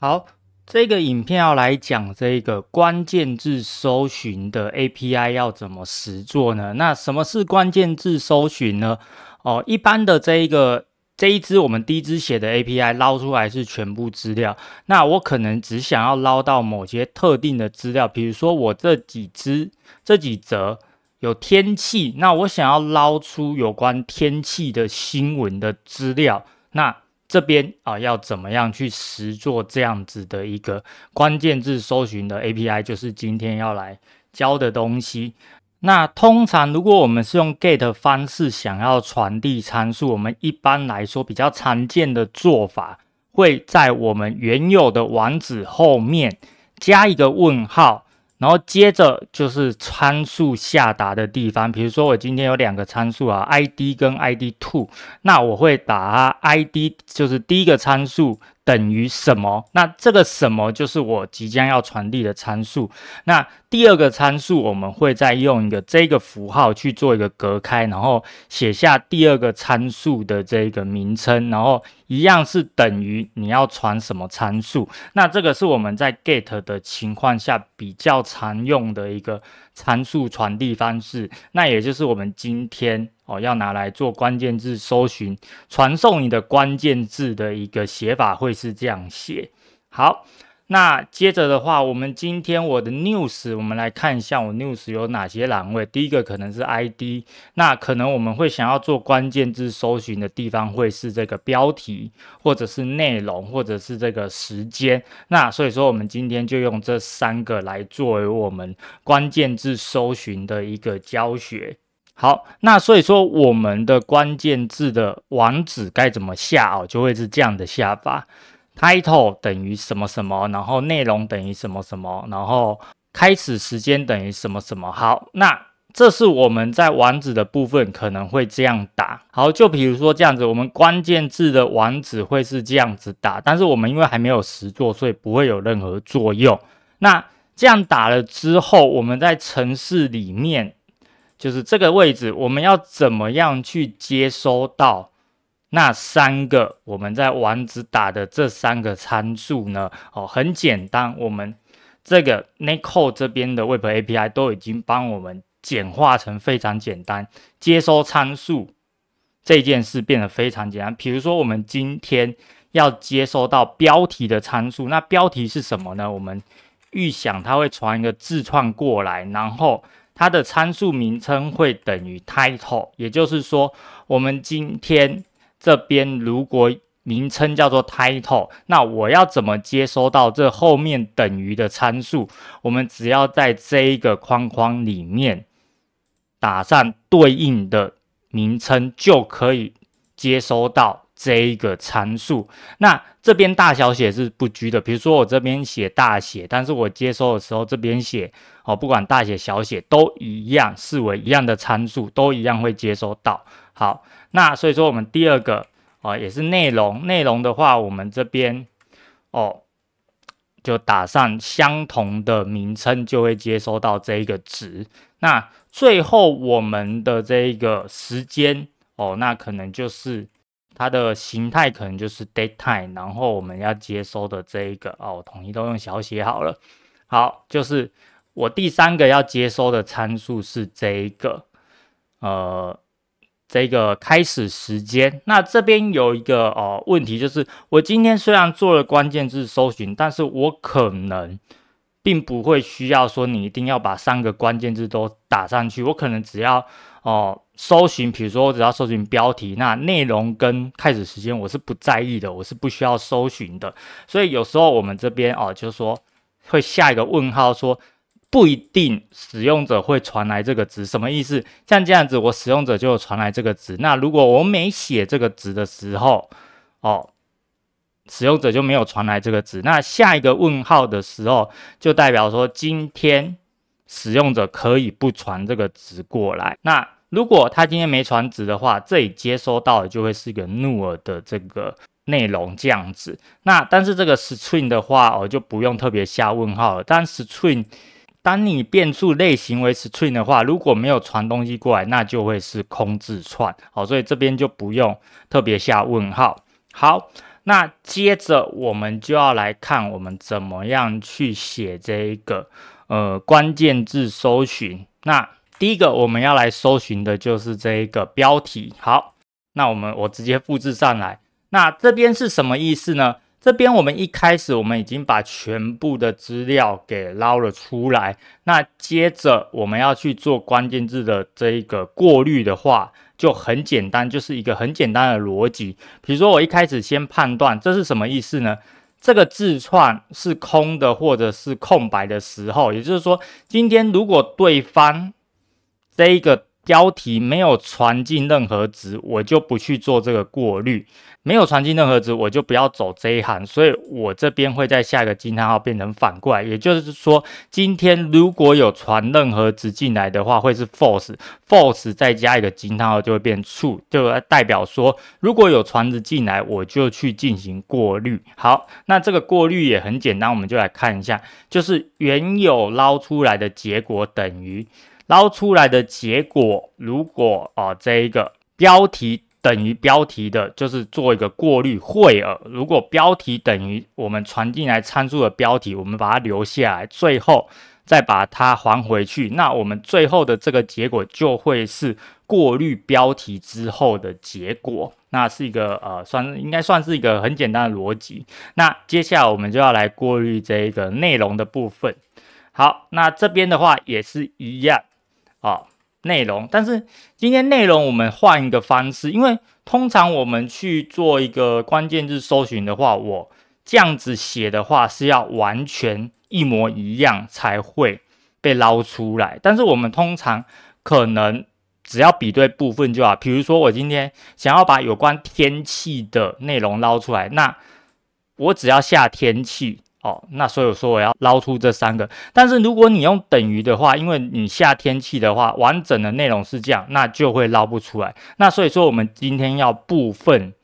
好，这个影片要来讲这个关键字搜寻的 API 要怎么实做呢？那什么是关键字搜寻呢？哦，一般的这一个这一支我们第一支写的 API 捞出来是全部资料，那我可能只想要捞到某些特定的资料，比如说我这几支这几则有天气，那我想要捞出有关天气的新闻的资料，那。这边啊，要怎么样去实做这样子的一个关键字搜寻的 API，就是今天要来教的东西。那通常如果我们是用 GET 方式想要传递参数，我们一般来说比较常见的做法会在我们原有的网址后面加一个问号。然后接着就是参数下达的地方，比如说我今天有两个参数啊，ID 跟 ID two，那我会它 ID，就是第一个参数。等于什么？那这个什么就是我即将要传递的参数。那第二个参数，我们会再用一个这个符号去做一个隔开，然后写下第二个参数的这个名称，然后一样是等于你要传什么参数。那这个是我们在 get 的情况下比较常用的一个。参数传递方式，那也就是我们今天哦要拿来做关键字搜寻，传送你的关键字的一个写法会是这样写，好。那接着的话，我们今天我的 news，我们来看一下我 news 有哪些栏位。第一个可能是 ID，那可能我们会想要做关键字搜寻的地方会是这个标题，或者是内容，或者是这个时间。那所以说，我们今天就用这三个来作为我们关键字搜寻的一个教学。好，那所以说我们的关键字的网址该怎么下哦，就会是这样的下法。title 等于什么什么，然后内容等于什么什么，然后开始时间等于什么什么。好，那这是我们在网址的部分可能会这样打。好，就比如说这样子，我们关键字的网址会是这样子打，但是我们因为还没有实做，所以不会有任何作用。那这样打了之后，我们在城市里面就是这个位置，我们要怎么样去接收到？那三个我们在网址打的这三个参数呢？哦，很简单，我们这个 Nico 这边的 Web API 都已经帮我们简化成非常简单，接收参数这件事变得非常简单。比如说，我们今天要接收到标题的参数，那标题是什么呢？我们预想它会传一个自创过来，然后它的参数名称会等于 title，也就是说，我们今天。这边如果名称叫做 title，那我要怎么接收到这后面等于的参数？我们只要在这一个框框里面打上对应的名称，就可以接收到。这一个参数，那这边大小写是不拘的。比如说我这边写大写，但是我接收的时候这边写，哦，不管大写小写都一样，视为一样的参数，都一样会接收到。好，那所以说我们第二个啊也是内容，内容的话我们这边哦就打上相同的名称，就会接收到这一个值。那最后我们的这一个时间哦，那可能就是。它的形态可能就是 daytime，然后我们要接收的这一个哦，统一都用小写好了。好，就是我第三个要接收的参数是这一个，呃，这个开始时间。那这边有一个哦问题就是，我今天虽然做了关键字搜寻，但是我可能。并不会需要说你一定要把三个关键字都打上去，我可能只要哦搜寻，比如说我只要搜寻标题，那内容跟开始时间我是不在意的，我是不需要搜寻的。所以有时候我们这边哦就是说会下一个问号，说不一定使用者会传来这个值，什么意思？像这样子我使用者就传来这个值，那如果我没写这个值的时候，哦。使用者就没有传来这个值，那下一个问号的时候，就代表说今天使用者可以不传这个值过来。那如果他今天没传值的话，这里接收到的就会是一个 null 的这个内容这样子。那但是这个 string 的话，我就不用特别下问号了。但 string，当你变数类型为 string 的话，如果没有传东西过来，那就会是空字串。好，所以这边就不用特别下问号。好。那接着我们就要来看我们怎么样去写这一个呃关键字搜寻。那第一个我们要来搜寻的就是这一个标题。好，那我们我直接复制上来。那这边是什么意思呢？这边我们一开始我们已经把全部的资料给捞了出来。那接着我们要去做关键字的这一个过滤的话。就很简单，就是一个很简单的逻辑。比如说，我一开始先判断这是什么意思呢？这个字串是空的或者是空白的时候，也就是说，今天如果对方这一个。标题没有传进任何值，我就不去做这个过滤。没有传进任何值，我就不要走这一行。所以我这边会在下一个惊叹号变成反过来，也就是说，今天如果有传任何值进来的话，会是 false，false 再加一个惊叹号就会变 true，就代表说如果有传值进来，我就去进行过滤。好，那这个过滤也很简单，我们就来看一下，就是原有捞出来的结果等于。捞出来的结果，如果啊，这一个标题等于标题的，就是做一个过滤会呃，如果标题等于我们传进来参数的标题，我们把它留下来，最后再把它还回去。那我们最后的这个结果就会是过滤标题之后的结果。那是一个呃，算应该算是一个很简单的逻辑。那接下来我们就要来过滤这一个内容的部分。好，那这边的话也是一样。啊，内容，但是今天内容我们换一个方式，因为通常我们去做一个关键字搜寻的话，我这样子写的话是要完全一模一样才会被捞出来，但是我们通常可能只要比对部分就好，比如说我今天想要把有关天气的内容捞出来，那我只要下天气。哦，那所以说我要捞出这三个，但是如果你用等于的话，因为你下天气的话，完整的内容是这样，那就会捞不出来。那所以说，我们今天要部分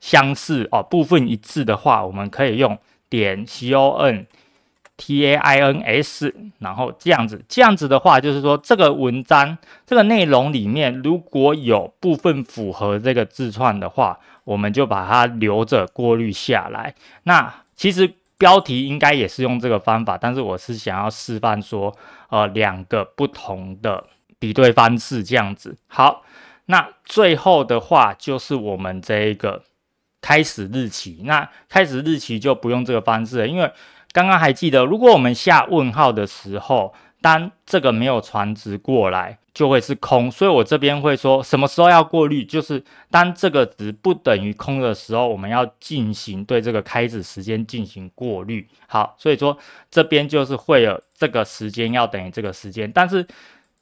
相似哦，部分一致的话，我们可以用点 c o n t a i n s，然后这样子，这样子的话，就是说这个文章这个内容里面如果有部分符合这个字串的话，我们就把它留着过滤下来。那其实。标题应该也是用这个方法，但是我是想要示范说，呃，两个不同的比对方式这样子。好，那最后的话就是我们这一个开始日期，那开始日期就不用这个方式了，因为刚刚还记得，如果我们下问号的时候，当这个没有传值过来。就会是空，所以我这边会说什么时候要过滤，就是当这个值不等于空的时候，我们要进行对这个开始时间进行过滤。好，所以说这边就是会有这个时间要等于这个时间，但是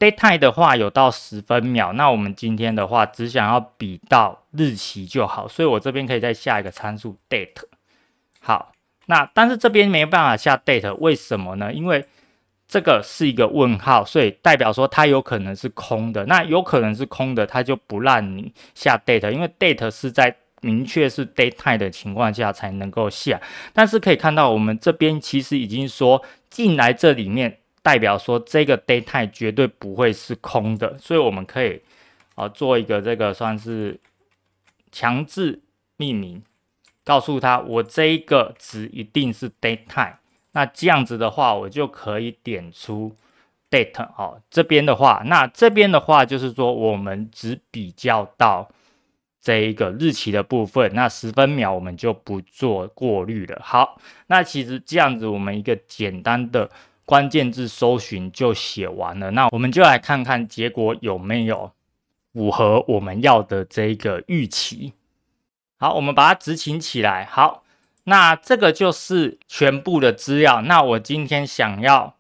date 的话有到十分秒，那我们今天的话只想要比到日期就好，所以我这边可以再下一个参数 date。好，那但是这边没办法下 date，为什么呢？因为这个是一个问号，所以代表说它有可能是空的。那有可能是空的，它就不让你下 date，因为 date 是在明确是 datetime 的情况下才能够下。但是可以看到，我们这边其实已经说进来这里面，代表说这个 datetime 绝对不会是空的，所以我们可以啊做一个这个算是强制命名，告诉他我这一个值一定是 datetime。那这样子的话，我就可以点出 date 哦，这边的话，那这边的话就是说，我们只比较到这一个日期的部分，那十分秒我们就不做过滤了。好，那其实这样子，我们一个简单的关键字搜寻就写完了。那我们就来看看结果有没有符合我们要的这个预期。好，我们把它执行起来。好。那这个就是全部的资料。那我今天想要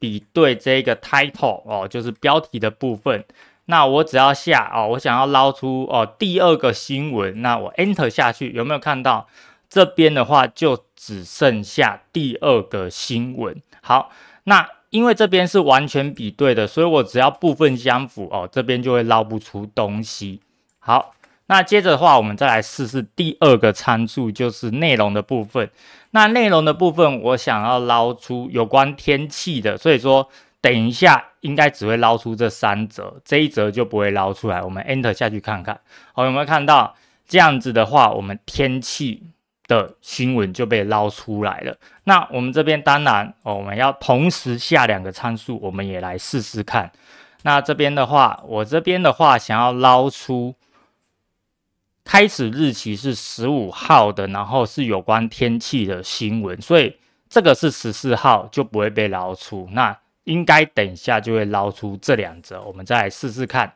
比对这个 title 哦，就是标题的部分。那我只要下哦，我想要捞出哦第二个新闻。那我 enter 下去，有没有看到这边的话，就只剩下第二个新闻。好，那因为这边是完全比对的，所以我只要部分相符哦，这边就会捞不出东西。好。那接着的话，我们再来试试第二个参数，就是内容的部分。那内容的部分，我想要捞出有关天气的，所以说等一下应该只会捞出这三则，这一则就不会捞出来。我们 Enter 下去看看，好有没有看到？这样子的话，我们天气的新闻就被捞出来了。那我们这边当然，我们要同时下两个参数，我们也来试试看。那这边的话，我这边的话想要捞出。开始日期是十五号的，然后是有关天气的新闻，所以这个是十四号就不会被捞出。那应该等一下就会捞出这两则，我们再来试试看。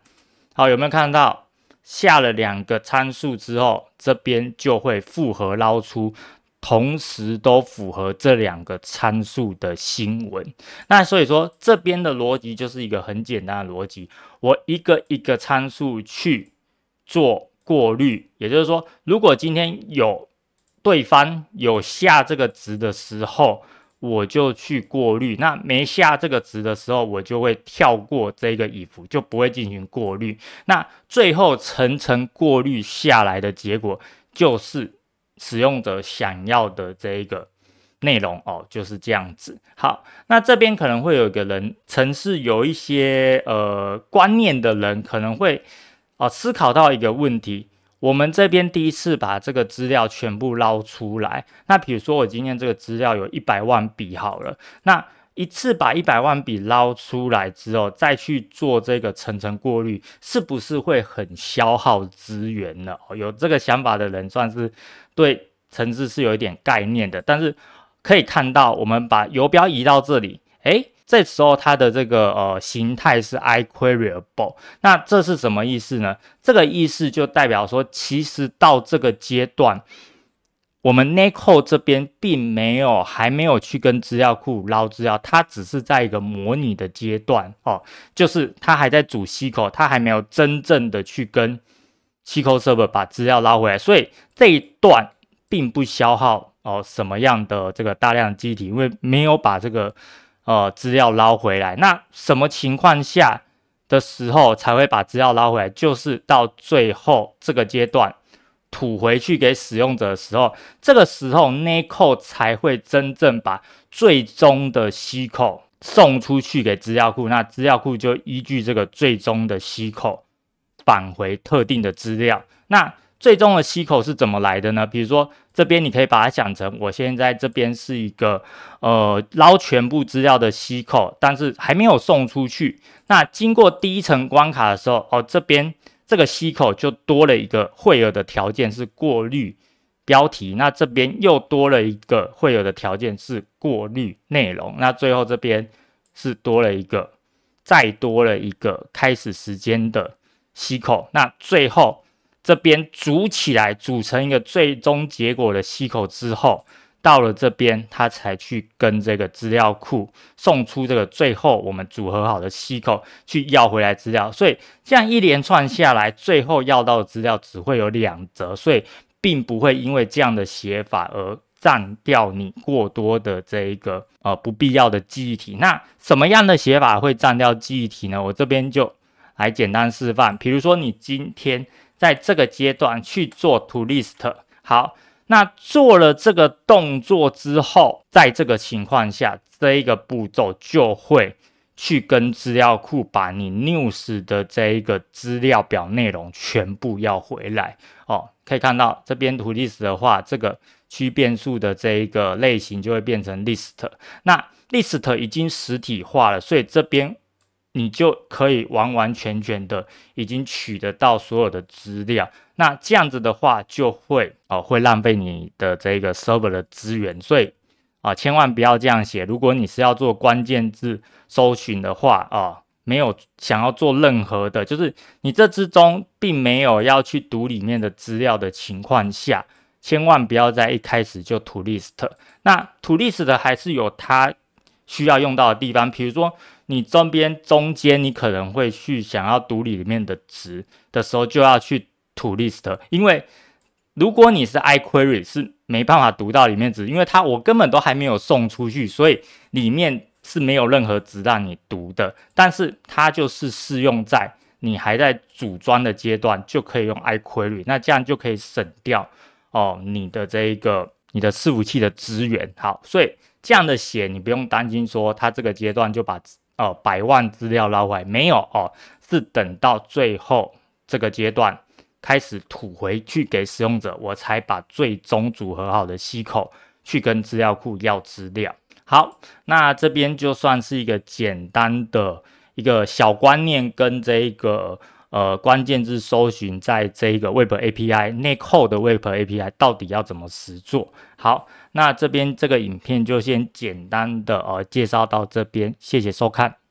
好，有没有看到下了两个参数之后，这边就会复合捞出，同时都符合这两个参数的新闻。那所以说，这边的逻辑就是一个很简单的逻辑，我一个一个参数去做。过滤，也就是说，如果今天有对方有下这个值的时候，我就去过滤；那没下这个值的时候，我就会跳过这个衣服，就不会进行过滤。那最后层层过滤下来的结果，就是使用者想要的这个内容哦，就是这样子。好，那这边可能会有一个人，城市有一些呃观念的人，可能会。哦，思考到一个问题，我们这边第一次把这个资料全部捞出来，那比如说我今天这个资料有一百万笔好了，那一次把一百万笔捞出来之后，再去做这个层层过滤，是不是会很消耗资源呢？有这个想法的人算是对层次是有一点概念的，但是可以看到，我们把游标移到这里，哎。这时候它的这个呃形态是 Queryable，那这是什么意思呢？这个意思就代表说，其实到这个阶段，我们 n a c o 这边并没有还没有去跟资料库捞资料，它只是在一个模拟的阶段哦，就是它还在主 C 口，它还没有真正的去跟 C 口 Server 把资料捞回来，所以这一段并不消耗哦什么样的这个大量机体，因为没有把这个。呃，资料捞回来，那什么情况下的时候才会把资料捞回来？就是到最后这个阶段吐回去给使用者的时候，这个时候 n e c o 才会真正把最终的吸口送出去给资料库，那资料库就依据这个最终的吸口返回特定的资料。那最终的吸口是怎么来的呢？比如说这边你可以把它想成，我现在这边是一个呃捞全部资料的吸口，但是还没有送出去。那经过第一层关卡的时候，哦，这边这个吸口就多了一个会有的条件是过滤标题，那这边又多了一个会有的条件是过滤内容。那最后这边是多了一个，再多了一个开始时间的吸口。那最后。这边组起来，组成一个最终结果的吸口之后，到了这边，他才去跟这个资料库送出这个最后我们组合好的吸口去要回来资料。所以这样一连串下来，最后要到的资料只会有两则，所以并不会因为这样的写法而占掉你过多的这一个呃不必要的记忆体。那什么样的写法会占掉记忆体呢？我这边就来简单示范。比如说你今天。在这个阶段去做 to list，好，那做了这个动作之后，在这个情况下，这一个步骤就会去跟资料库把你 news 的这一个资料表内容全部要回来哦。可以看到这边 to list 的话，这个区变数的这一个类型就会变成 list，那 list 已经实体化了，所以这边。你就可以完完全全的已经取得到所有的资料，那这样子的话就会哦会浪费你的这个 server 的资源，所以啊千万不要这样写。如果你是要做关键字搜寻的话啊，没有想要做任何的，就是你这之中并没有要去读里面的资料的情况下，千万不要在一开始就 to list。那 to list 的还是有它。需要用到的地方，比如说你这边中间，你可能会去想要读里里面的值的时候，就要去图 list，因为如果你是 i query 是没办法读到里面值，因为它我根本都还没有送出去，所以里面是没有任何值让你读的。但是它就是适用在你还在组装的阶段就可以用 i query，那这样就可以省掉哦你的这一个你的伺服器的资源。好，所以。这样的写，你不用担心说他这个阶段就把哦百万资料捞回来没有哦，是等到最后这个阶段开始吐回去给使用者，我才把最终组合好的吸口去跟资料库要资料。好，那这边就算是一个简单的一个小观念跟这个呃关键字搜寻，在这个 Web API 内扣的 Web API 到底要怎么实做？好。那这边这个影片就先简单的呃介绍到这边，谢谢收看。